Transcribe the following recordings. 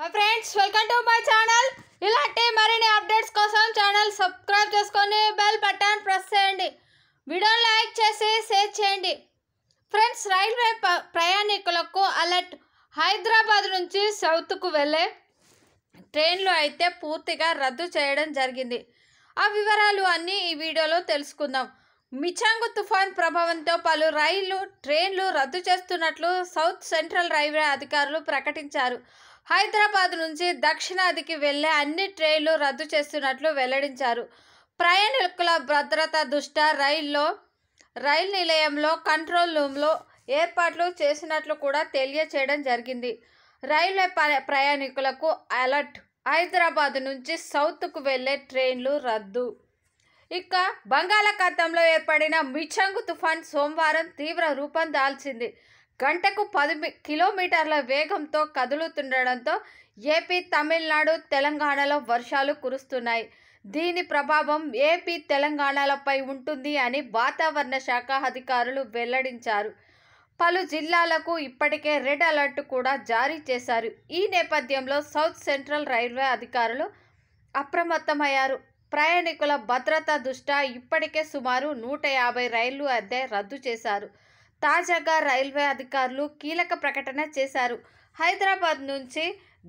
hi friends welcome to my channel ఇలాంటి మరిన్ని updates కోసం ఛానల్ సబ్స్క్రైబ్ చేసుకొని బెల్ బటన్ ప్రెస్ చేయండి వీడియో లైక్ చేసి షేర్ చేయండి ఫ్రెండ్స్ రైల్వే ప్రయాణికులకు అలర్ట్ హైదరాబాద్ నుంచి సౌత్కు వెళ్ళే ట్రైన్లు అయితే పూర్తిగా రద్దు చేయడం జరిగింది ఆ వివరాలు అన్నీ ఈ వీడియోలో తెలుసుకుందాం మిచాంగు తుఫాన్ ప్రభావంతో పలు రైళ్లు ట్రైన్లు రద్దు చేస్తున్నట్లు సౌత్ సెంట్రల్ రైల్వే అధికారులు ప్రకటించారు హైదరాబాద్ నుంచి దక్షిణాదికి వెళ్లే అన్ని ట్రైన్లు రద్దు చేస్తున్నట్లు వెల్లడించారు ప్రయాణికుల భద్రత దుష్ట రైల్లో రైలు నిలయంలో కంట్రోల్ రూమ్లో ఏర్పాట్లు చేసినట్లు కూడా తెలియచేయడం జరిగింది రైల్వే ప్రయాణికులకు అలర్ట్ హైదరాబాద్ నుంచి సౌత్కు వెళ్లే ట్రైన్లు రద్దు ఇక బంగాళాఖాతంలో ఏర్పడిన మిచంగు తుఫాన్ సోమవారం తీవ్ర రూపం దాల్చింది గంటకు పది కిలోమీటర్ల వేగంతో కదులుతుండడంతో ఏపీ తమిళనాడు తెలంగాణలో వర్షాలు కురుస్తున్నాయి దీని ప్రభావం ఏపీ తెలంగాణలపై ఉంటుంది అని వాతావరణ శాఖ అధికారులు వెల్లడించారు పలు జిల్లాలకు ఇప్పటికే రెడ్ అలర్ట్ కూడా జారీ చేశారు ఈ నేపథ్యంలో సౌత్ సెంట్రల్ రైల్వే అధికారులు అప్రమత్తమయ్యారు ప్రయాణికుల భద్రత దృష్ట్యా ఇప్పటికే సుమారు నూట యాభై రైళ్లు అద్దె రద్దు చేశారు తాజాగా రైల్వే అధికారులు కీలక ప్రకటన చేశారు హైదరాబాద్ నుంచి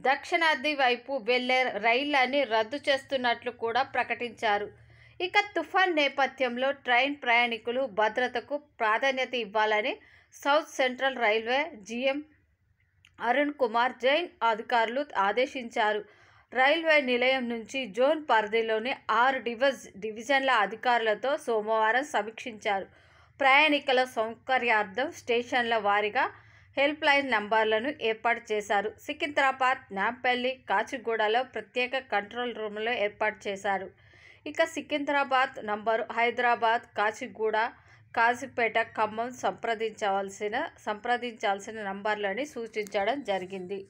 దక్షిణాది వైపు వెళ్లే రైళ్లని రద్దు చేస్తున్నట్లు కూడా ప్రకటించారు ఇక తుఫాన్ నేపథ్యంలో ట్రైన్ ప్రయాణికులు భద్రతకు ప్రాధాన్యత ఇవ్వాలని south central railway GM Arun Kumar Jain అధికారులు ఆదేశించారు రైల్వే నిలయం నుంచి జోన్ పరిధిలోని ఆరు డివజ్ డివిజన్ల అధికారులతో సోమవారం సమీక్షించారు ప్రయాణికుల సౌకర్యార్థం స్టేషన్ల వారీగా హెల్ప్ లైన్ నంబర్లను ఏర్పాటు చేశారు సికింద్రాబాద్ నాంపల్లి కాచిగూడలో ప్రత్యేక కంట్రోల్ రూమ్లో ఏర్పాటు చేశారు ఇక సికింద్రాబాద్ నంబరు హైదరాబాద్ కాచిగూడ కాజీపేట ఖమ్మం సంప్రదించవలసిన సంప్రదించాల్సిన నంబర్లని సూచించడం జరిగింది